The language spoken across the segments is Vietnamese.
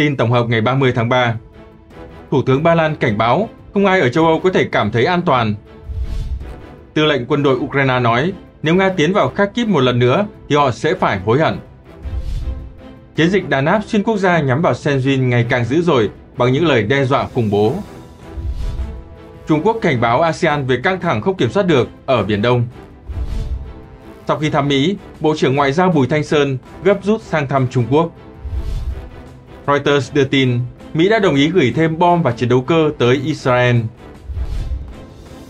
Tin tổng hợp ngày 30 tháng 3 Thủ tướng Ba Lan cảnh báo không ai ở châu Âu có thể cảm thấy an toàn. Tư lệnh quân đội Ukraine nói nếu Nga tiến vào Kharkiv một lần nữa thì họ sẽ phải hối hận. Chiến dịch đàn áp xuyên quốc gia nhắm vào Senjin ngày càng dữ dội bằng những lời đe dọa khủng bố. Trung Quốc cảnh báo ASEAN về căng thẳng không kiểm soát được ở Biển Đông. Sau khi thăm Mỹ, Bộ trưởng Ngoại giao Bùi Thanh Sơn gấp rút sang thăm Trung Quốc. Reuters đưa tin Mỹ đã đồng ý gửi thêm bom và chiến đấu cơ tới Israel.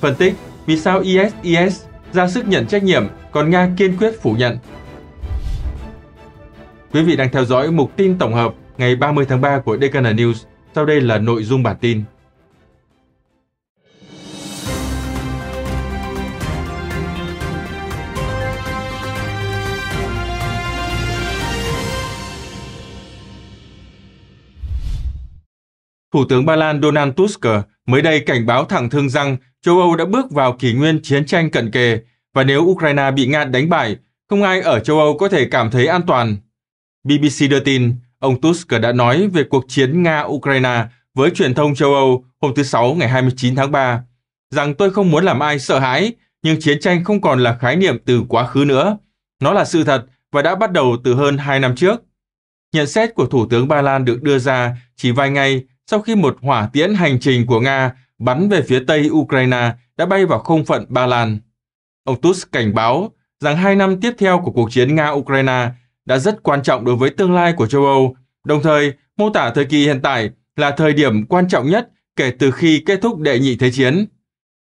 Phân tích vì sao ISIS ra sức nhận trách nhiệm còn Nga kiên quyết phủ nhận. Quý vị đang theo dõi mục tin tổng hợp ngày 30 tháng 3 của DKN News. Sau đây là nội dung bản tin. Thủ tướng Ba Lan Donald Tusk mới đây cảnh báo thẳng thừng rằng châu Âu đã bước vào kỷ nguyên chiến tranh cận kề và nếu Ukraine bị Nga đánh bại, không ai ở châu Âu có thể cảm thấy an toàn. BBC đưa tin, ông Tusk đã nói về cuộc chiến Nga-Ukraine với truyền thông châu Âu hôm thứ Sáu ngày 29 tháng 3, rằng tôi không muốn làm ai sợ hãi, nhưng chiến tranh không còn là khái niệm từ quá khứ nữa. Nó là sự thật và đã bắt đầu từ hơn hai năm trước. Nhận xét của Thủ tướng Ba Lan được đưa ra chỉ vài ngày sau khi một hỏa tiễn hành trình của Nga bắn về phía tây Ukraine đã bay vào không phận Ba Lan. Ông Tusk cảnh báo rằng hai năm tiếp theo của cuộc chiến Nga-Ukraine đã rất quan trọng đối với tương lai của châu Âu, đồng thời mô tả thời kỳ hiện tại là thời điểm quan trọng nhất kể từ khi kết thúc đệ nhị thế chiến.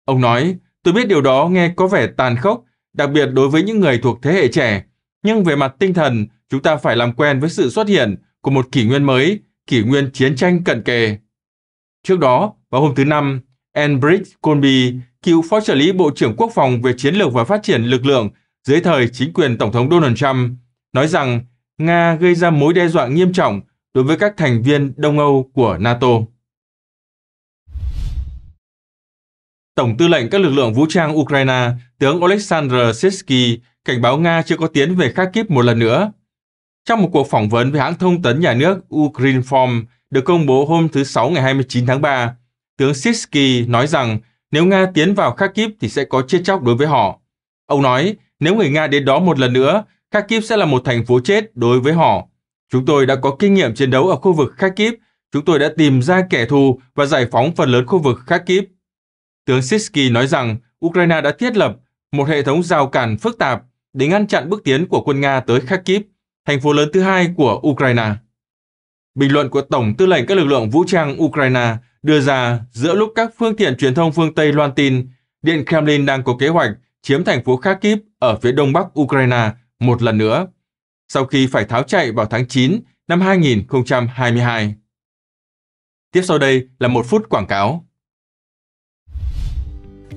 Ông nói, tôi biết điều đó nghe có vẻ tàn khốc, đặc biệt đối với những người thuộc thế hệ trẻ, nhưng về mặt tinh thần, chúng ta phải làm quen với sự xuất hiện của một kỷ nguyên mới kỷ nguyên chiến tranh cận kề. Trước đó, vào hôm thứ Năm, Enbridge Colby, cựu phó trợ lý Bộ trưởng Quốc phòng về chiến lược và phát triển lực lượng dưới thời chính quyền Tổng thống Donald Trump, nói rằng Nga gây ra mối đe dọa nghiêm trọng đối với các thành viên Đông Âu của NATO. Tổng tư lệnh các lực lượng vũ trang Ukraine, tướng Oleksandr Sitsky cảnh báo Nga chưa có tiến về Kharkiv một lần nữa trong một cuộc phỏng vấn với hãng thông tấn nhà nước Ukrinform được công bố hôm thứ Sáu ngày 29 tháng 3, tướng Sitsky nói rằng nếu Nga tiến vào Kharkiv thì sẽ có chết chóc đối với họ. Ông nói, nếu người Nga đến đó một lần nữa, Kharkiv sẽ là một thành phố chết đối với họ. Chúng tôi đã có kinh nghiệm chiến đấu ở khu vực Kharkiv, chúng tôi đã tìm ra kẻ thù và giải phóng phần lớn khu vực Kharkiv. Tướng Sitsky nói rằng Ukraine đã thiết lập một hệ thống rào cản phức tạp để ngăn chặn bước tiến của quân Nga tới Kharkiv thành phố lớn thứ hai của Ukraine. Bình luận của Tổng tư lệnh các lực lượng vũ trang Ukraine đưa ra giữa lúc các phương tiện truyền thông phương Tây loan tin Điện Kremlin đang có kế hoạch chiếm thành phố Kharkiv ở phía đông bắc Ukraine một lần nữa, sau khi phải tháo chạy vào tháng 9 năm 2022. Tiếp sau đây là một phút quảng cáo.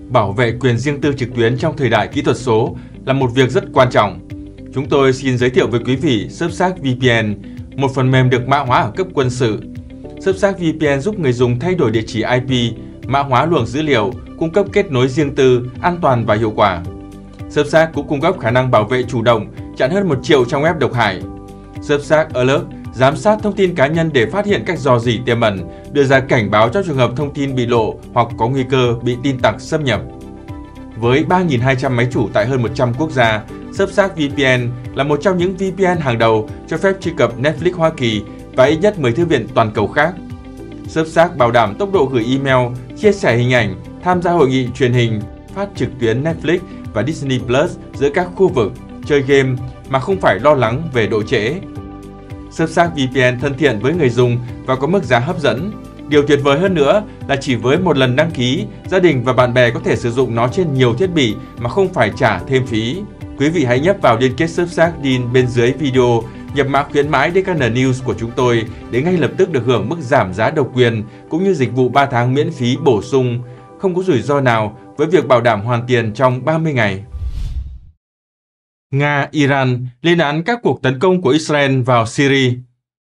Bảo vệ quyền riêng tư trực tuyến trong thời đại kỹ thuật số là một việc rất quan trọng chúng tôi xin giới thiệu với quý vị Substack VPN, một phần mềm được mã hóa ở cấp quân sự. Substack VPN giúp người dùng thay đổi địa chỉ IP, mã hóa luồng dữ liệu, cung cấp kết nối riêng tư, an toàn và hiệu quả. Substack cũng cung cấp khả năng bảo vệ chủ động, chặn hơn 1 triệu trang web độc hại. Substack Alert giám sát thông tin cá nhân để phát hiện các dò dỉ tiềm ẩn, đưa ra cảnh báo cho trường hợp thông tin bị lộ hoặc có nguy cơ bị tin tặc xâm nhập. Với 3.200 máy chủ tại hơn 100 quốc gia, Substack VPN là một trong những VPN hàng đầu cho phép truy cập Netflix Hoa Kỳ và ít nhất 10 thư viện toàn cầu khác. Substack bảo đảm tốc độ gửi email, chia sẻ hình ảnh, tham gia hội nghị truyền hình, phát trực tuyến Netflix và Disney Plus giữa các khu vực, chơi game mà không phải lo lắng về độ trễ. Substack VPN thân thiện với người dùng và có mức giá hấp dẫn. Điều tuyệt vời hơn nữa là chỉ với một lần đăng ký, gia đình và bạn bè có thể sử dụng nó trên nhiều thiết bị mà không phải trả thêm phí. Quý vị hãy nhấp vào liên kết Substack bên dưới video, nhập mã khuyến mãi DKN News của chúng tôi để ngay lập tức được hưởng mức giảm giá độc quyền cũng như dịch vụ 3 tháng miễn phí bổ sung, không có rủi ro nào với việc bảo đảm hoàn tiền trong 30 ngày. Nga, Iran lên án các cuộc tấn công của Israel vào Syria.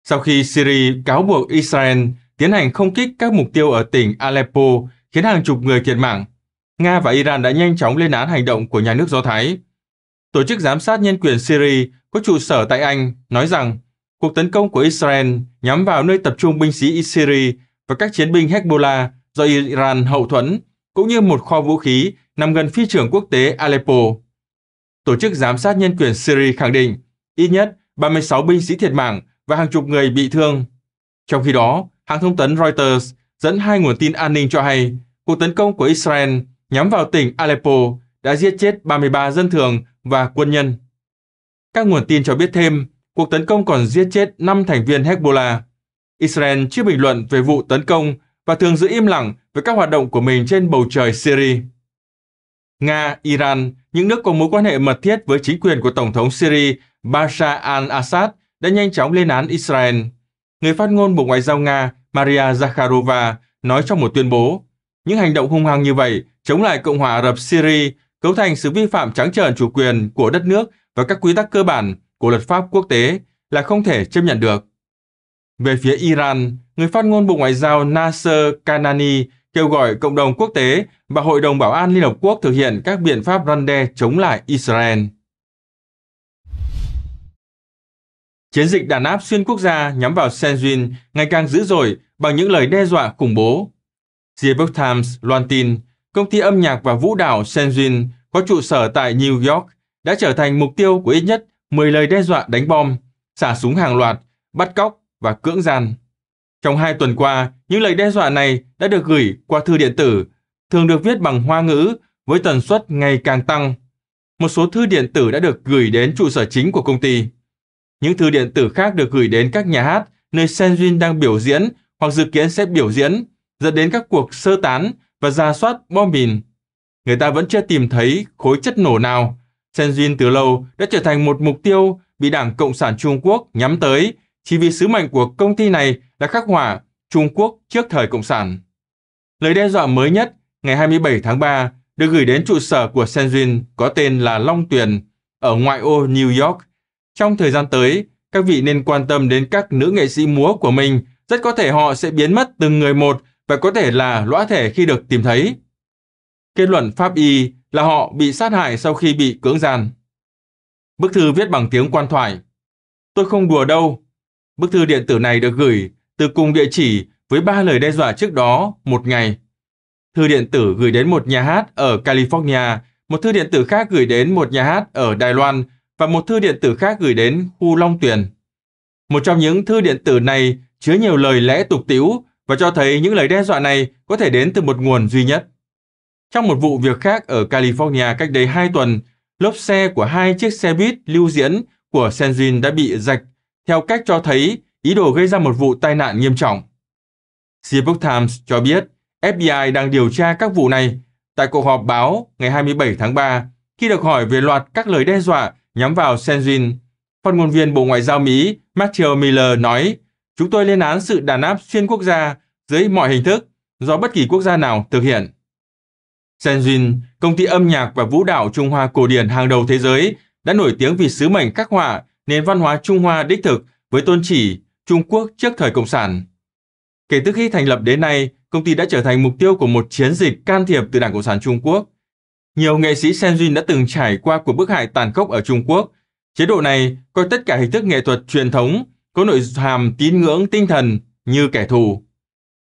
Sau khi Syria cáo buộc Israel tiến hành không kích các mục tiêu ở tỉnh Aleppo khiến hàng chục người thiệt mạng, Nga và Iran đã nhanh chóng lên án hành động của nhà nước Do Thái, Tổ chức Giám sát Nhân quyền Syria có trụ sở tại Anh nói rằng cuộc tấn công của Israel nhắm vào nơi tập trung binh sĩ Syria và các chiến binh Hezbollah do Iran hậu thuẫn, cũng như một kho vũ khí nằm gần phi trường quốc tế Aleppo. Tổ chức Giám sát Nhân quyền Syria khẳng định ít nhất 36 binh sĩ thiệt mạng và hàng chục người bị thương. Trong khi đó, hãng thông tấn Reuters dẫn hai nguồn tin an ninh cho hay cuộc tấn công của Israel nhắm vào tỉnh Aleppo đã giết chết 33 dân thường và quân nhân. Các nguồn tin cho biết thêm, cuộc tấn công còn giết chết 5 thành viên Hezbollah. Israel chưa bình luận về vụ tấn công và thường giữ im lặng về các hoạt động của mình trên bầu trời Syria. Nga, Iran, những nước có mối quan hệ mật thiết với chính quyền của Tổng thống Syria Bashar al-Assad đã nhanh chóng lên án Israel. Người phát ngôn Bộ Ngoại giao Nga Maria Zakharova nói trong một tuyên bố, những hành động hung hăng như vậy chống lại Cộng hòa Ả Rập Syria cấu thành sự vi phạm trắng trợn chủ quyền của đất nước và các quy tắc cơ bản của luật pháp quốc tế là không thể chấp nhận được. Về phía Iran, người phát ngôn Bộ Ngoại giao Nasser Kanani kêu gọi cộng đồng quốc tế và Hội đồng Bảo an Liên Hợp Quốc thực hiện các biện pháp răn đe chống lại Israel. Chiến dịch đàn áp xuyên quốc gia nhắm vào Senjin ngày càng dữ dội bằng những lời đe dọa khủng bố. The New York Times loan tin công ty âm nhạc và vũ đạo Senjin có trụ sở tại New York đã trở thành mục tiêu của ít nhất 10 lời đe dọa đánh bom, xả súng hàng loạt, bắt cóc và cưỡng gian. Trong hai tuần qua, những lời đe dọa này đã được gửi qua thư điện tử, thường được viết bằng hoa ngữ với tần suất ngày càng tăng. Một số thư điện tử đã được gửi đến trụ sở chính của công ty. Những thư điện tử khác được gửi đến các nhà hát nơi Senjin đang biểu diễn hoặc dự kiến sẽ biểu diễn, dẫn đến các cuộc sơ tán và ra soát bom mìn. Người ta vẫn chưa tìm thấy khối chất nổ nào. Shenzhen từ lâu đã trở thành một mục tiêu bị Đảng Cộng sản Trung Quốc nhắm tới chỉ vì sứ mệnh của công ty này là khắc họa Trung Quốc trước thời Cộng sản. Lời đe dọa mới nhất ngày 27 tháng 3 được gửi đến trụ sở của Shenzhen có tên là Long Tuyền ở ngoại ô New York. Trong thời gian tới, các vị nên quan tâm đến các nữ nghệ sĩ múa của mình, rất có thể họ sẽ biến mất từng người một và có thể là lõa thể khi được tìm thấy. Kết luận pháp y là họ bị sát hại sau khi bị cưỡng gian. Bức thư viết bằng tiếng quan thoại. Tôi không đùa đâu. Bức thư điện tử này được gửi từ cùng địa chỉ với ba lời đe dọa trước đó một ngày. Thư điện tử gửi đến một nhà hát ở California, một thư điện tử khác gửi đến một nhà hát ở Đài Loan và một thư điện tử khác gửi đến khu Long Tuyền. Một trong những thư điện tử này chứa nhiều lời lẽ tục tĩu và cho thấy những lời đe dọa này có thể đến từ một nguồn duy nhất. Trong một vụ việc khác ở California cách đây 2 tuần, lốp xe của hai chiếc xe buýt lưu diễn của Senzin đã bị rạch, theo cách cho thấy ý đồ gây ra một vụ tai nạn nghiêm trọng. Seabook Times cho biết FBI đang điều tra các vụ này tại cuộc họp báo ngày 27 tháng 3 khi được hỏi về loạt các lời đe dọa nhắm vào Senzin. Phát ngôn viên Bộ Ngoại giao Mỹ Matthew Miller nói Chúng tôi lên án sự đàn áp xuyên quốc gia dưới mọi hình thức do bất kỳ quốc gia nào thực hiện. Senjin, công ty âm nhạc và vũ đạo Trung Hoa cổ điển hàng đầu thế giới, đã nổi tiếng vì sứ mệnh khắc họa nền văn hóa Trung Hoa đích thực với tôn chỉ Trung Quốc trước thời Cộng sản. Kể từ khi thành lập đến nay, công ty đã trở thành mục tiêu của một chiến dịch can thiệp từ Đảng Cộng sản Trung Quốc. Nhiều nghệ sĩ Senjin đã từng trải qua cuộc bức hại tàn khốc ở Trung Quốc. Chế độ này coi tất cả hình thức nghệ thuật truyền thống có nội hàm tín ngưỡng tinh thần như kẻ thù.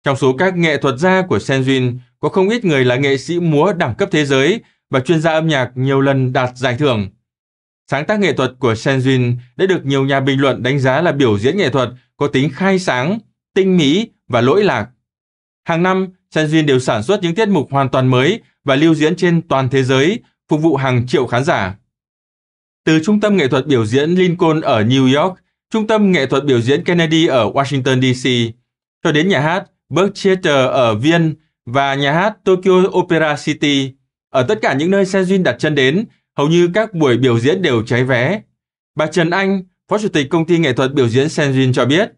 Trong số các nghệ thuật gia của Senjin, có không ít người là nghệ sĩ múa đẳng cấp thế giới và chuyên gia âm nhạc nhiều lần đạt giải thưởng. Sáng tác nghệ thuật của Senjin đã được nhiều nhà bình luận đánh giá là biểu diễn nghệ thuật có tính khai sáng, tinh mỹ và lỗi lạc. Hàng năm, Senjin đều sản xuất những tiết mục hoàn toàn mới và lưu diễn trên toàn thế giới, phục vụ hàng triệu khán giả. Từ trung tâm nghệ thuật biểu diễn Lincoln ở New York, Trung tâm nghệ thuật biểu diễn Kennedy ở Washington DC, cho đến nhà hát Burgtheater ở Viên và nhà hát Tokyo Opera City. Ở tất cả những nơi Sanjin đặt chân đến, hầu như các buổi biểu diễn đều cháy vé. Bà Trần Anh, Phó Chủ tịch Công ty Nghệ thuật Biểu diễn Sanjin cho biết,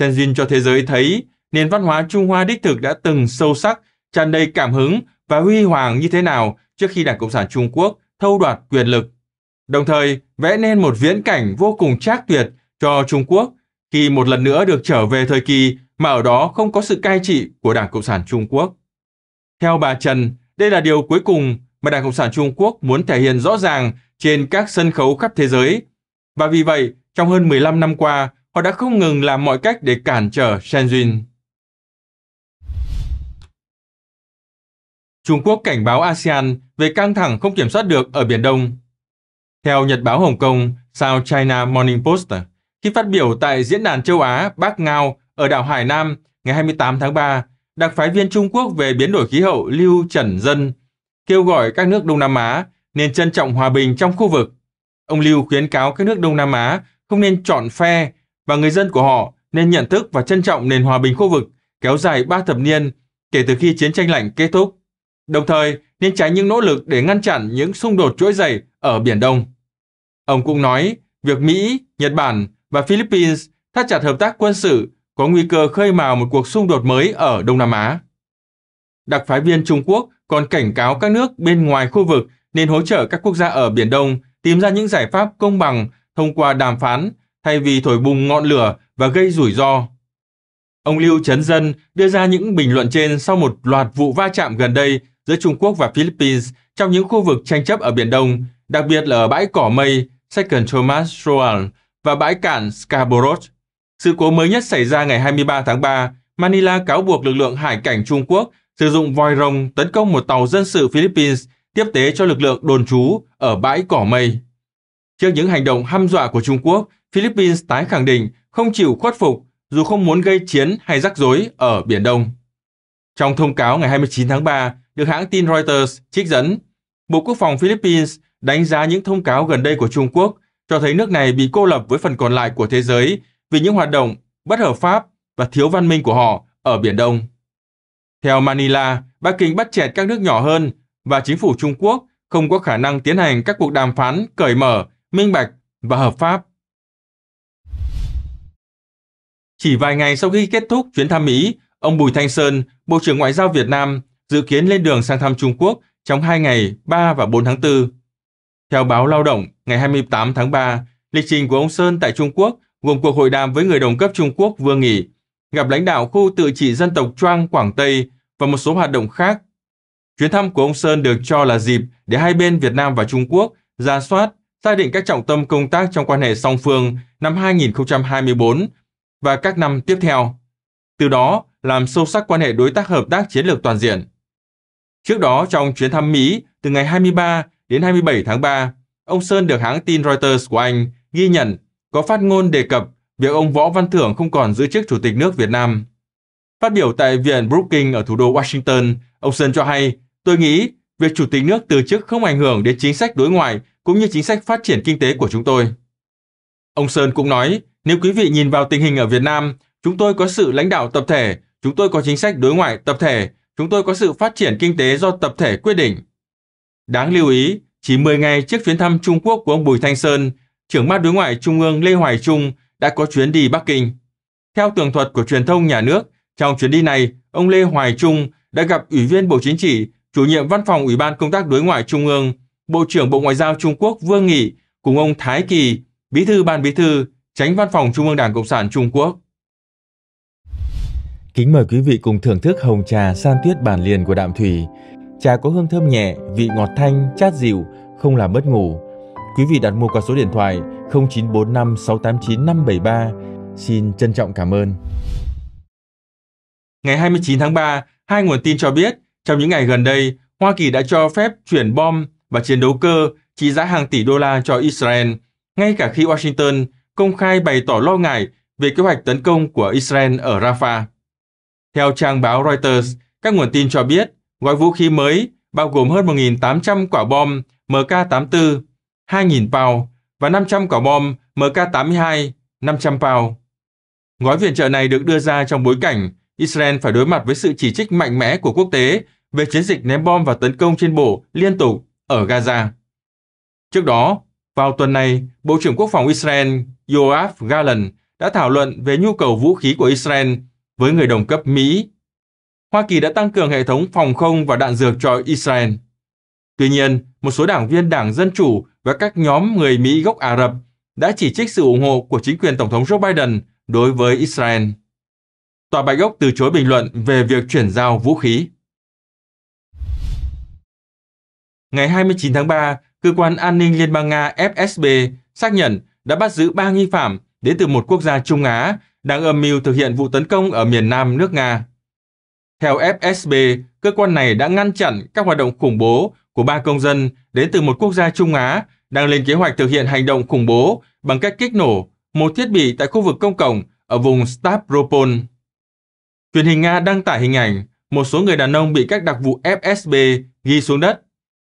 Sanjin cho thế giới thấy nền văn hóa Trung Hoa đích thực đã từng sâu sắc, tràn đầy cảm hứng và huy hoàng như thế nào trước khi Đảng Cộng sản Trung Quốc thâu đoạt quyền lực. Đồng thời, vẽ nên một viễn cảnh vô cùng trác tuyệt cho Trung Quốc khi một lần nữa được trở về thời kỳ mà ở đó không có sự cai trị của Đảng Cộng sản Trung Quốc. Theo bà Trần, đây là điều cuối cùng mà Đảng Cộng sản Trung Quốc muốn thể hiện rõ ràng trên các sân khấu khắp thế giới. Và vì vậy, trong hơn 15 năm qua, họ đã không ngừng làm mọi cách để cản trở Shenzhen. Trung Quốc cảnh báo ASEAN về căng thẳng không kiểm soát được ở Biển Đông. Theo Nhật báo Hồng Kông, South China Morning Post, khi phát biểu tại Diễn đàn châu Á Bắc Ngao ở đảo Hải Nam ngày 28 tháng 3, đặc phái viên Trung Quốc về biến đổi khí hậu Lưu Trần Dân kêu gọi các nước Đông Nam Á nên trân trọng hòa bình trong khu vực. Ông Lưu khuyến cáo các nước Đông Nam Á không nên chọn phe và người dân của họ nên nhận thức và trân trọng nền hòa bình khu vực kéo dài ba thập niên kể từ khi chiến tranh lạnh kết thúc, đồng thời nên tránh những nỗ lực để ngăn chặn những xung đột chuỗi dày ở Biển Đông. Ông cũng nói việc Mỹ, Nhật Bản và Philippines thắt chặt hợp tác quân sự có nguy cơ khơi mào một cuộc xung đột mới ở Đông Nam Á. Đặc phái viên Trung Quốc còn cảnh cáo các nước bên ngoài khu vực nên hỗ trợ các quốc gia ở Biển Đông tìm ra những giải pháp công bằng thông qua đàm phán thay vì thổi bùng ngọn lửa và gây rủi ro. Ông Lưu Trấn Dân đưa ra những bình luận trên sau một loạt vụ va chạm gần đây giữa Trung Quốc và Philippines trong những khu vực tranh chấp ở Biển Đông, đặc biệt là ở bãi cỏ mây Second Thomas Roal và bãi cản Scarborough. Sự cố mới nhất xảy ra ngày 23 tháng 3, Manila cáo buộc lực lượng hải cảnh Trung Quốc sử dụng voi rồng tấn công một tàu dân sự Philippines tiếp tế cho lực lượng đồn trú ở bãi cỏ mây. Trước những hành động hăm dọa của Trung Quốc, Philippines tái khẳng định không chịu khuất phục dù không muốn gây chiến hay rắc rối ở Biển Đông. Trong thông cáo ngày 29 tháng 3, được hãng tin Reuters trích dẫn, Bộ Quốc phòng Philippines đánh giá những thông cáo gần đây của Trung Quốc cho thấy nước này bị cô lập với phần còn lại của thế giới vì những hoạt động bất hợp pháp và thiếu văn minh của họ ở Biển Đông. Theo Manila, Bắc Kinh bắt chẹt các nước nhỏ hơn và chính phủ Trung Quốc không có khả năng tiến hành các cuộc đàm phán cởi mở, minh bạch và hợp pháp. Chỉ vài ngày sau khi kết thúc chuyến thăm Mỹ, ông Bùi Thanh Sơn, Bộ trưởng Ngoại giao Việt Nam, dự kiến lên đường sang thăm Trung Quốc trong hai ngày 3 và 4 tháng 4. Theo báo Lao động, ngày 28 tháng 3, lịch trình của ông Sơn tại Trung Quốc gồm cuộc hội đàm với người đồng cấp Trung Quốc Vương Nghị, gặp lãnh đạo khu tự trị dân tộc Trang Quảng Tây và một số hoạt động khác. Chuyến thăm của ông Sơn được cho là dịp để hai bên Việt Nam và Trung Quốc ra soát, xác định các trọng tâm công tác trong quan hệ song phương năm 2024 và các năm tiếp theo. Từ đó, làm sâu sắc quan hệ đối tác hợp tác chiến lược toàn diện. Trước đó, trong chuyến thăm Mỹ từ ngày 23 đến 27 tháng 3, ông Sơn được hãng tin Reuters của Anh ghi nhận có phát ngôn đề cập việc ông Võ Văn Thưởng không còn giữ chức Chủ tịch nước Việt Nam. Phát biểu tại Viện Brookings ở thủ đô Washington, ông Sơn cho hay, tôi nghĩ việc Chủ tịch nước từ chức không ảnh hưởng đến chính sách đối ngoại cũng như chính sách phát triển kinh tế của chúng tôi. Ông Sơn cũng nói, nếu quý vị nhìn vào tình hình ở Việt Nam, chúng tôi có sự lãnh đạo tập thể, chúng tôi có chính sách đối ngoại tập thể, chúng tôi có sự phát triển kinh tế do tập thể quyết định. Đáng lưu ý, chỉ 10 ngày trước chuyến thăm Trung Quốc của ông Bùi Thanh Sơn, trưởng ban đối ngoại Trung ương Lê Hoài Trung đã có chuyến đi Bắc Kinh. Theo tường thuật của truyền thông nhà nước, trong chuyến đi này, ông Lê Hoài Trung đã gặp Ủy viên Bộ Chính trị, chủ nhiệm Văn phòng Ủy ban Công tác Đối ngoại Trung ương, Bộ trưởng Bộ Ngoại giao Trung Quốc Vương Nghị cùng ông Thái Kỳ, Bí thư Ban Bí thư, tránh Văn phòng Trung ương Đảng Cộng sản Trung Quốc. Kính mời quý vị cùng thưởng thức hồng trà san tuyết bản liền của Đạm Thủy, Trà có hương thơm nhẹ, vị ngọt thanh, chát dịu, không làm mất ngủ. Quý vị đặt mua qua số điện thoại 0945 689 573. Xin trân trọng cảm ơn. Ngày 29 tháng 3, hai nguồn tin cho biết trong những ngày gần đây, Hoa Kỳ đã cho phép chuyển bom và chiến đấu cơ trị giá hàng tỷ đô la cho Israel, ngay cả khi Washington công khai bày tỏ lo ngại về kế hoạch tấn công của Israel ở Rafah. Theo trang báo Reuters, các nguồn tin cho biết Gói vũ khí mới bao gồm hơn 1.800 quả bom MK84, 2.000 pao và 500 quả bom MK82, 500 pao. Gói viện trợ này được đưa ra trong bối cảnh Israel phải đối mặt với sự chỉ trích mạnh mẽ của quốc tế về chiến dịch ném bom và tấn công trên bộ liên tục ở Gaza. Trước đó, vào tuần này, Bộ trưởng Quốc phòng Israel Yoav Gallant đã thảo luận về nhu cầu vũ khí của Israel với người đồng cấp Mỹ Hoa Kỳ đã tăng cường hệ thống phòng không và đạn dược cho Israel. Tuy nhiên, một số đảng viên Đảng Dân Chủ và các nhóm người Mỹ gốc Ả Rập đã chỉ trích sự ủng hộ của chính quyền Tổng thống Joe Biden đối với Israel. Tòa Bạch Ốc từ chối bình luận về việc chuyển giao vũ khí. Ngày 29 tháng 3, Cơ quan An ninh Liên bang Nga FSB xác nhận đã bắt giữ 3 nghi phạm đến từ một quốc gia Trung Á đang âm mưu thực hiện vụ tấn công ở miền nam nước Nga. Theo FSB, cơ quan này đã ngăn chặn các hoạt động khủng bố của ba công dân đến từ một quốc gia Trung Á đang lên kế hoạch thực hiện hành động khủng bố bằng cách kích nổ một thiết bị tại khu vực công cộng ở vùng Stavropol. Truyền hình Nga đăng tải hình ảnh một số người đàn ông bị các đặc vụ FSB ghi xuống đất.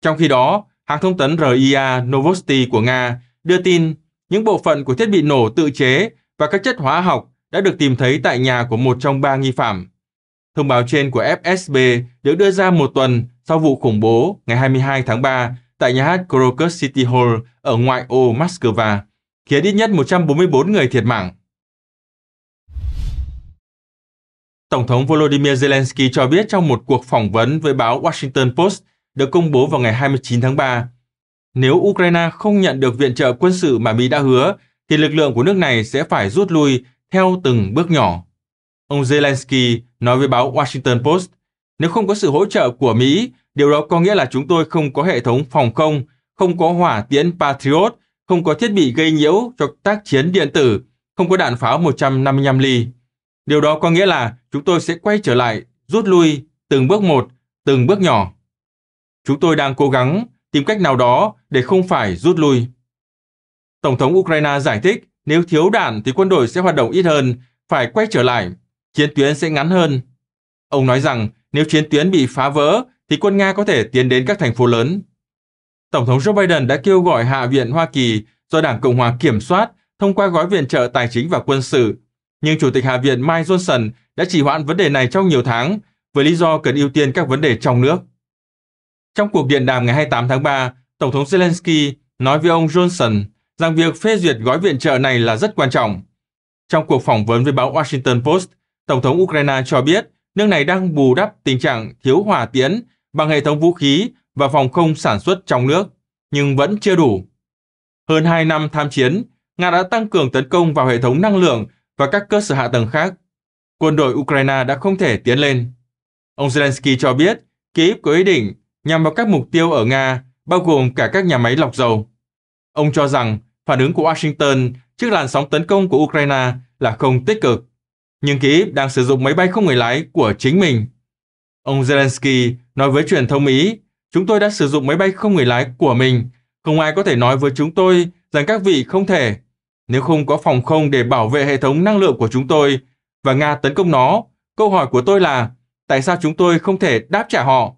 Trong khi đó, hãng thông tấn RIA Novosti của Nga đưa tin những bộ phận của thiết bị nổ tự chế và các chất hóa học đã được tìm thấy tại nhà của một trong ba nghi phạm. Thông báo trên của FSB được đưa ra một tuần sau vụ khủng bố ngày 22 tháng 3 tại nhà hát Crocus City Hall ở ngoại ô Moscow, khiến ít nhất 144 người thiệt mạng. Tổng thống Volodymyr Zelensky cho biết trong một cuộc phỏng vấn với báo Washington Post được công bố vào ngày 29 tháng 3, nếu Ukraine không nhận được viện trợ quân sự mà Mỹ đã hứa, thì lực lượng của nước này sẽ phải rút lui theo từng bước nhỏ. Ông Zelensky nói với báo Washington Post, nếu không có sự hỗ trợ của Mỹ, điều đó có nghĩa là chúng tôi không có hệ thống phòng không, không có hỏa tiễn Patriot, không có thiết bị gây nhiễu cho tác chiến điện tử, không có đạn pháo 155 ly. Điều đó có nghĩa là chúng tôi sẽ quay trở lại, rút lui, từng bước một, từng bước nhỏ. Chúng tôi đang cố gắng tìm cách nào đó để không phải rút lui. Tổng thống Ukraine giải thích nếu thiếu đạn thì quân đội sẽ hoạt động ít hơn, phải quay trở lại, chiến tuyến sẽ ngắn hơn. Ông nói rằng nếu chiến tuyến bị phá vỡ thì quân Nga có thể tiến đến các thành phố lớn. Tổng thống Joe Biden đã kêu gọi Hạ viện Hoa Kỳ do Đảng Cộng hòa kiểm soát thông qua gói viện trợ tài chính và quân sự, nhưng Chủ tịch Hạ viện Mike Johnson đã chỉ hoãn vấn đề này trong nhiều tháng với lý do cần ưu tiên các vấn đề trong nước. Trong cuộc điện đàm ngày 28 tháng 3, Tổng thống Zelensky nói với ông Johnson rằng việc phê duyệt gói viện trợ này là rất quan trọng. Trong cuộc phỏng vấn với báo Washington Post, Tổng thống Ukraine cho biết nước này đang bù đắp tình trạng thiếu hỏa tiễn bằng hệ thống vũ khí và phòng không sản xuất trong nước, nhưng vẫn chưa đủ. Hơn 2 năm tham chiến, Nga đã tăng cường tấn công vào hệ thống năng lượng và các cơ sở hạ tầng khác. Quân đội Ukraine đã không thể tiến lên. Ông Zelensky cho biết Kyiv có ý định nhằm vào các mục tiêu ở Nga, bao gồm cả các nhà máy lọc dầu. Ông cho rằng phản ứng của Washington trước làn sóng tấn công của Ukraine là không tích cực nhưng Kyiv đang sử dụng máy bay không người lái của chính mình. Ông Zelensky nói với truyền thông Mỹ, chúng tôi đã sử dụng máy bay không người lái của mình, không ai có thể nói với chúng tôi rằng các vị không thể. Nếu không có phòng không để bảo vệ hệ thống năng lượng của chúng tôi và Nga tấn công nó, câu hỏi của tôi là tại sao chúng tôi không thể đáp trả họ?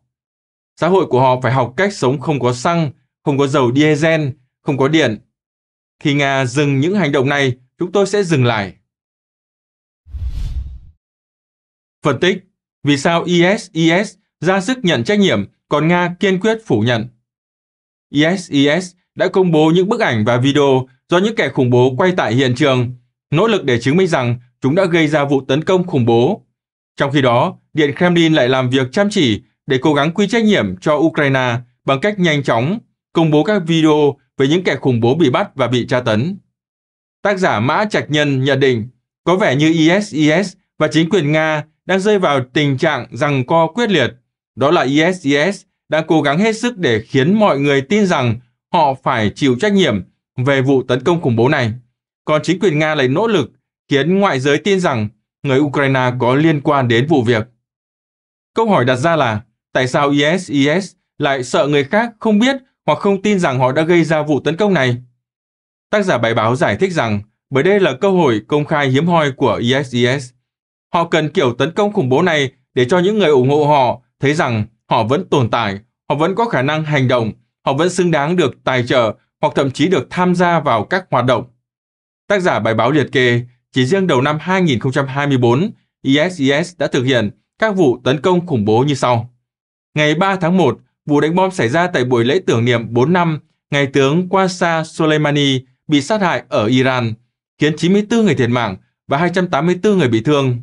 Xã hội của họ phải học cách sống không có xăng, không có dầu diesel, không có điện. Khi Nga dừng những hành động này, chúng tôi sẽ dừng lại. Phân tích, vì sao ISIS ra sức nhận trách nhiệm còn Nga kiên quyết phủ nhận? ISIS đã công bố những bức ảnh và video do những kẻ khủng bố quay tại hiện trường, nỗ lực để chứng minh rằng chúng đã gây ra vụ tấn công khủng bố. Trong khi đó, Điện Kremlin lại làm việc chăm chỉ để cố gắng quy trách nhiệm cho Ukraine bằng cách nhanh chóng công bố các video về những kẻ khủng bố bị bắt và bị tra tấn. Tác giả Mã Trạch Nhân nhận định, có vẻ như ISIS và chính quyền Nga đang rơi vào tình trạng rằng co quyết liệt. Đó là ISIS đang cố gắng hết sức để khiến mọi người tin rằng họ phải chịu trách nhiệm về vụ tấn công khủng bố này. Còn chính quyền Nga lại nỗ lực khiến ngoại giới tin rằng người Ukraine có liên quan đến vụ việc. Câu hỏi đặt ra là tại sao ISIS lại sợ người khác không biết hoặc không tin rằng họ đã gây ra vụ tấn công này? Tác giả bài báo giải thích rằng bởi đây là cơ hội công khai hiếm hoi của ISIS Họ cần kiểu tấn công khủng bố này để cho những người ủng hộ họ thấy rằng họ vẫn tồn tại, họ vẫn có khả năng hành động, họ vẫn xứng đáng được tài trợ hoặc thậm chí được tham gia vào các hoạt động. Tác giả bài báo liệt kê, chỉ riêng đầu năm 2024, ISIS e e đã thực hiện các vụ tấn công khủng bố như sau. Ngày 3 tháng 1, vụ đánh bom xảy ra tại buổi lễ tưởng niệm 4 năm ngày tướng Qasem Soleimani bị sát hại ở Iran, khiến 94 người thiệt mạng và 284 người bị thương.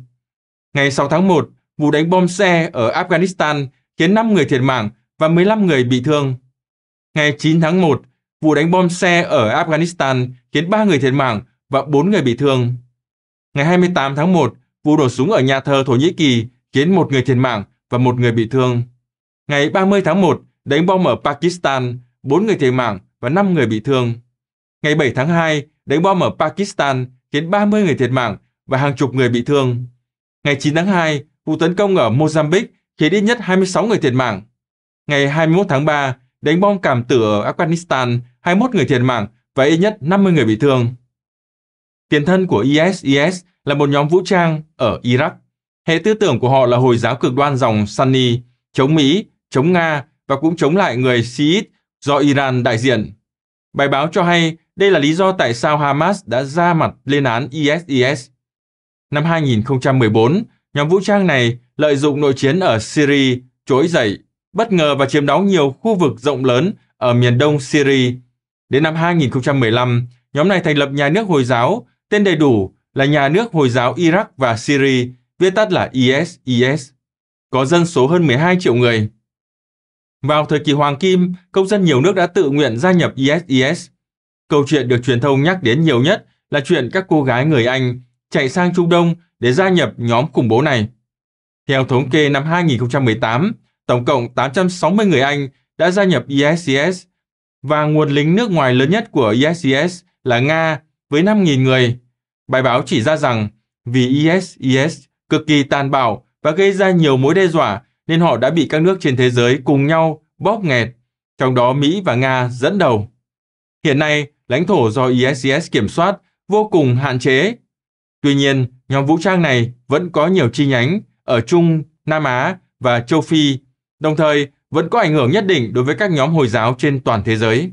Ngày 6 tháng 1, vụ đánh bom xe ở Afghanistan khiến 5 người thiệt mạng và 15 người bị thương. Ngày 9 tháng 1, vụ đánh bom xe ở Afghanistan khiến 3 người thiệt mạng và 4 người bị thương. Ngày 28 tháng 1, vụ nổ súng ở nhà thờ Thổ Nhĩ Kỳ khiến một người thiệt mạng và một người bị thương. Ngày 30 tháng 1, đánh bom ở Pakistan, 4 người thiệt mạng và 5 người bị thương. Ngày 7 tháng 2, đánh bom ở Pakistan khiến 30 người thiệt mạng và hàng chục người bị thương. Ngày 9 tháng 2, vụ tấn công ở Mozambique khiến ít nhất 26 người thiệt mạng. Ngày 21 tháng 3, đánh bom cảm tử ở Afghanistan, 21 người thiệt mạng và ít nhất 50 người bị thương. Tiền thân của ISIS là một nhóm vũ trang ở Iraq. Hệ tư tưởng của họ là Hồi giáo cực đoan dòng Sunni, chống Mỹ, chống Nga và cũng chống lại người Shiite do Iran đại diện. Bài báo cho hay đây là lý do tại sao Hamas đã ra mặt lên án ISIS năm 2014, nhóm vũ trang này lợi dụng nội chiến ở Syria trỗi dậy, bất ngờ và chiếm đóng nhiều khu vực rộng lớn ở miền đông Syria. Đến năm 2015, nhóm này thành lập nhà nước Hồi giáo, tên đầy đủ là Nhà nước Hồi giáo Iraq và Syria, viết tắt là ISIS, có dân số hơn 12 triệu người. Vào thời kỳ Hoàng Kim, công dân nhiều nước đã tự nguyện gia nhập ISIS. Câu chuyện được truyền thông nhắc đến nhiều nhất là chuyện các cô gái người Anh chạy sang Trung Đông để gia nhập nhóm khủng bố này. Theo thống kê năm 2018, tổng cộng 860 người Anh đã gia nhập ISIS e và nguồn lính nước ngoài lớn nhất của ISIS e là Nga với 5.000 người. Bài báo chỉ ra rằng vì ISIS e cực kỳ tàn bạo và gây ra nhiều mối đe dọa nên họ đã bị các nước trên thế giới cùng nhau bóp nghẹt, trong đó Mỹ và Nga dẫn đầu. Hiện nay, lãnh thổ do ISIS kiểm soát vô cùng hạn chế Tuy nhiên, nhóm vũ trang này vẫn có nhiều chi nhánh ở Trung, Nam Á và châu Phi, đồng thời vẫn có ảnh hưởng nhất định đối với các nhóm Hồi giáo trên toàn thế giới.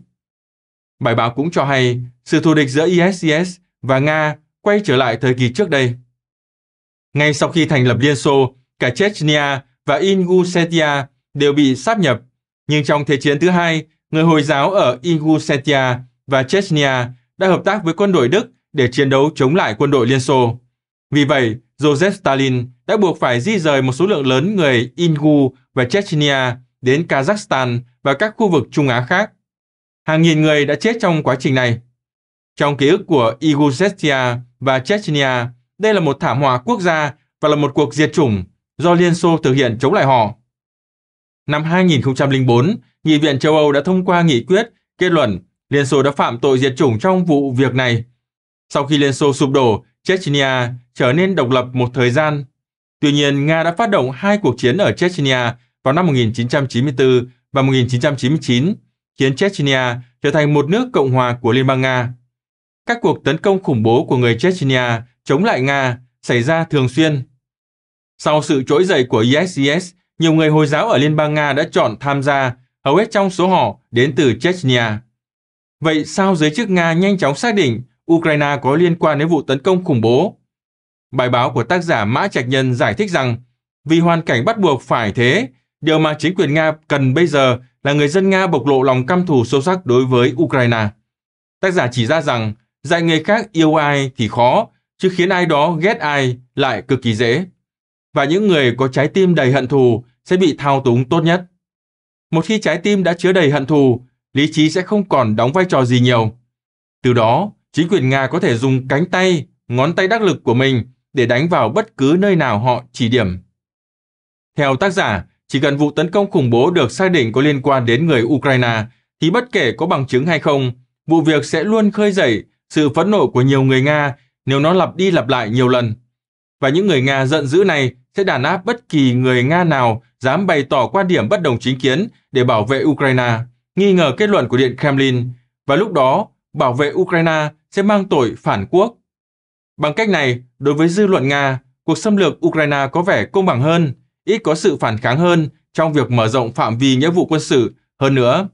Bài báo cũng cho hay sự thù địch giữa ISIS và Nga quay trở lại thời kỳ trước đây. Ngay sau khi thành lập Liên Xô, cả Chechnya và Ingushetia đều bị sáp nhập, nhưng trong Thế chiến thứ hai, người Hồi giáo ở Ingushetia và Chechnya đã hợp tác với quân đội Đức để chiến đấu chống lại quân đội Liên Xô. Vì vậy, Joseph Stalin đã buộc phải di rời một số lượng lớn người Ingu và Chechnya đến Kazakhstan và các khu vực Trung Á khác. Hàng nghìn người đã chết trong quá trình này. Trong ký ức của Iguzestia và Chechnya, đây là một thảm họa quốc gia và là một cuộc diệt chủng do Liên Xô thực hiện chống lại họ. Năm 2004, Nghị viện châu Âu đã thông qua nghị quyết kết luận Liên Xô đã phạm tội diệt chủng trong vụ việc này sau khi Liên Xô sụp đổ, Chechnya trở nên độc lập một thời gian. Tuy nhiên, Nga đã phát động hai cuộc chiến ở Chechnya vào năm 1994 và 1999, khiến Chechnya trở thành một nước Cộng hòa của Liên bang Nga. Các cuộc tấn công khủng bố của người Chechnya chống lại Nga xảy ra thường xuyên. Sau sự trỗi dậy của ISIS, nhiều người Hồi giáo ở Liên bang Nga đã chọn tham gia, hầu hết trong số họ đến từ Chechnya. Vậy sao giới chức Nga nhanh chóng xác định Ukraine có liên quan đến vụ tấn công khủng bố. Bài báo của tác giả Mã Trạch Nhân giải thích rằng, vì hoàn cảnh bắt buộc phải thế, điều mà chính quyền Nga cần bây giờ là người dân Nga bộc lộ lòng căm thù sâu sắc đối với Ukraine. Tác giả chỉ ra rằng, dạy người khác yêu ai thì khó, chứ khiến ai đó ghét ai lại cực kỳ dễ. Và những người có trái tim đầy hận thù sẽ bị thao túng tốt nhất. Một khi trái tim đã chứa đầy hận thù, lý trí sẽ không còn đóng vai trò gì nhiều. Từ đó, Chính quyền Nga có thể dùng cánh tay, ngón tay đắc lực của mình để đánh vào bất cứ nơi nào họ chỉ điểm. Theo tác giả, chỉ cần vụ tấn công khủng bố được xác định có liên quan đến người Ukraine, thì bất kể có bằng chứng hay không, vụ việc sẽ luôn khơi dậy sự phẫn nộ của nhiều người Nga nếu nó lặp đi lặp lại nhiều lần. Và những người Nga giận dữ này sẽ đàn áp bất kỳ người Nga nào dám bày tỏ quan điểm bất đồng chính kiến để bảo vệ Ukraine, nghi ngờ kết luận của Điện Kremlin. Và lúc đó, bảo vệ Ukraine sẽ mang tội phản quốc. Bằng cách này, đối với dư luận Nga, cuộc xâm lược Ukraine có vẻ công bằng hơn, ít có sự phản kháng hơn trong việc mở rộng phạm vi nghĩa vụ quân sự hơn nữa.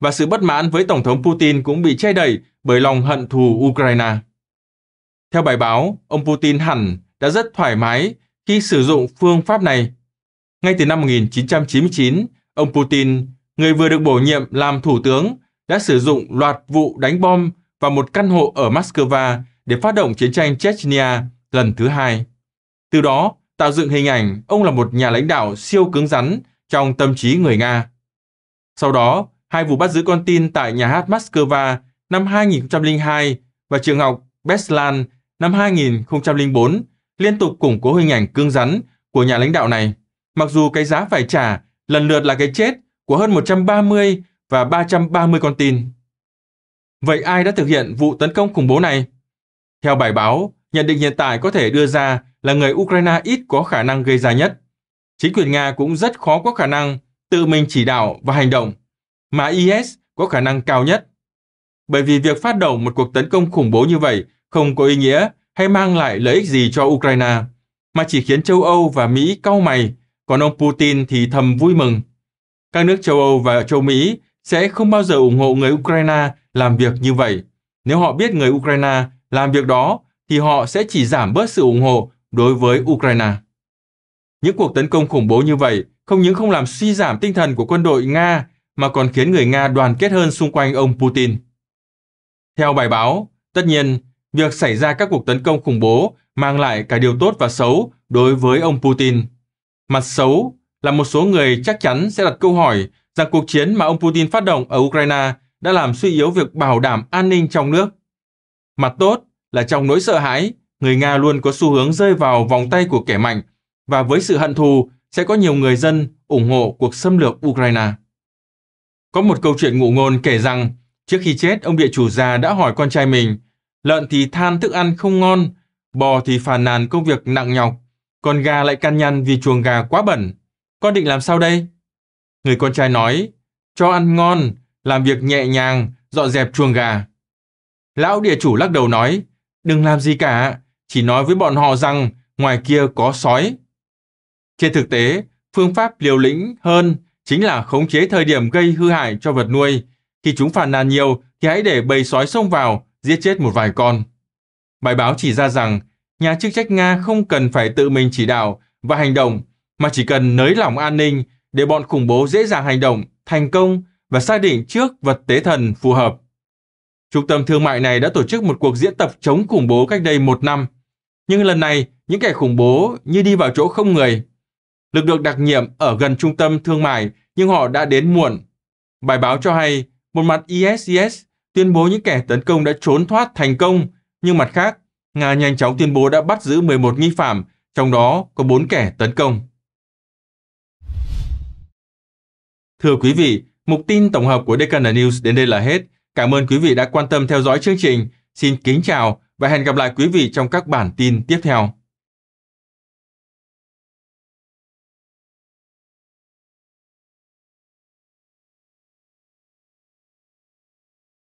Và sự bất mãn với Tổng thống Putin cũng bị che đẩy bởi lòng hận thù Ukraine. Theo bài báo, ông Putin hẳn đã rất thoải mái khi sử dụng phương pháp này. Ngay từ năm 1999, ông Putin, người vừa được bổ nhiệm làm thủ tướng, đã sử dụng loạt vụ đánh bom vào một căn hộ ở Moscow để phát động chiến tranh Chechnya lần thứ hai. Từ đó, tạo dựng hình ảnh ông là một nhà lãnh đạo siêu cứng rắn trong tâm trí người Nga. Sau đó, hai vụ bắt giữ con tin tại nhà hát Moscow năm 2002 và trường học Beslan năm 2004 liên tục củng cố hình ảnh cứng rắn của nhà lãnh đạo này, mặc dù cái giá phải trả lần lượt là cái chết của hơn 130 và 330 con tin. Vậy ai đã thực hiện vụ tấn công khủng bố này? Theo bài báo, nhận định hiện tại có thể đưa ra là người Ukraine ít có khả năng gây ra nhất. Chính quyền Nga cũng rất khó có khả năng tự mình chỉ đạo và hành động, mà IS có khả năng cao nhất. Bởi vì việc phát động một cuộc tấn công khủng bố như vậy không có ý nghĩa hay mang lại lợi ích gì cho Ukraine, mà chỉ khiến châu Âu và Mỹ cau mày, còn ông Putin thì thầm vui mừng. Các nước châu Âu và châu Mỹ sẽ không bao giờ ủng hộ người Ukraine làm việc như vậy. Nếu họ biết người Ukraine làm việc đó, thì họ sẽ chỉ giảm bớt sự ủng hộ đối với Ukraine. Những cuộc tấn công khủng bố như vậy không những không làm suy giảm tinh thần của quân đội Nga mà còn khiến người Nga đoàn kết hơn xung quanh ông Putin. Theo bài báo, tất nhiên, việc xảy ra các cuộc tấn công khủng bố mang lại cả điều tốt và xấu đối với ông Putin. Mặt xấu là một số người chắc chắn sẽ đặt câu hỏi rằng cuộc chiến mà ông Putin phát động ở Ukraine đã làm suy yếu việc bảo đảm an ninh trong nước. Mặt tốt là trong nỗi sợ hãi, người Nga luôn có xu hướng rơi vào vòng tay của kẻ mạnh và với sự hận thù sẽ có nhiều người dân ủng hộ cuộc xâm lược Ukraine. Có một câu chuyện ngụ ngôn kể rằng trước khi chết ông địa chủ già đã hỏi con trai mình lợn thì than thức ăn không ngon, bò thì phàn nàn công việc nặng nhọc, còn gà lại can nhăn vì chuồng gà quá bẩn. Con định làm sao đây? Người con trai nói, cho ăn ngon, làm việc nhẹ nhàng, dọn dẹp chuồng gà. Lão địa chủ lắc đầu nói, đừng làm gì cả, chỉ nói với bọn họ rằng ngoài kia có sói. Trên thực tế, phương pháp liều lĩnh hơn chính là khống chế thời điểm gây hư hại cho vật nuôi. Khi chúng phàn nàn nhiều thì hãy để bầy sói xông vào, giết chết một vài con. Bài báo chỉ ra rằng, nhà chức trách Nga không cần phải tự mình chỉ đạo và hành động, mà chỉ cần nới lỏng an ninh để bọn khủng bố dễ dàng hành động, thành công và xác định trước vật tế thần phù hợp. Trung tâm thương mại này đã tổ chức một cuộc diễn tập chống khủng bố cách đây một năm. Nhưng lần này, những kẻ khủng bố như đi vào chỗ không người. Lực lượng đặc nhiệm ở gần trung tâm thương mại nhưng họ đã đến muộn. Bài báo cho hay, một mặt ISIS e e tuyên bố những kẻ tấn công đã trốn thoát thành công, nhưng mặt khác, Nga nhanh chóng tuyên bố đã bắt giữ 11 nghi phạm, trong đó có 4 kẻ tấn công. Thưa quý vị, mục tin tổng hợp của Deccan News đến đây là hết. Cảm ơn quý vị đã quan tâm theo dõi chương trình. Xin kính chào và hẹn gặp lại quý vị trong các bản tin tiếp theo.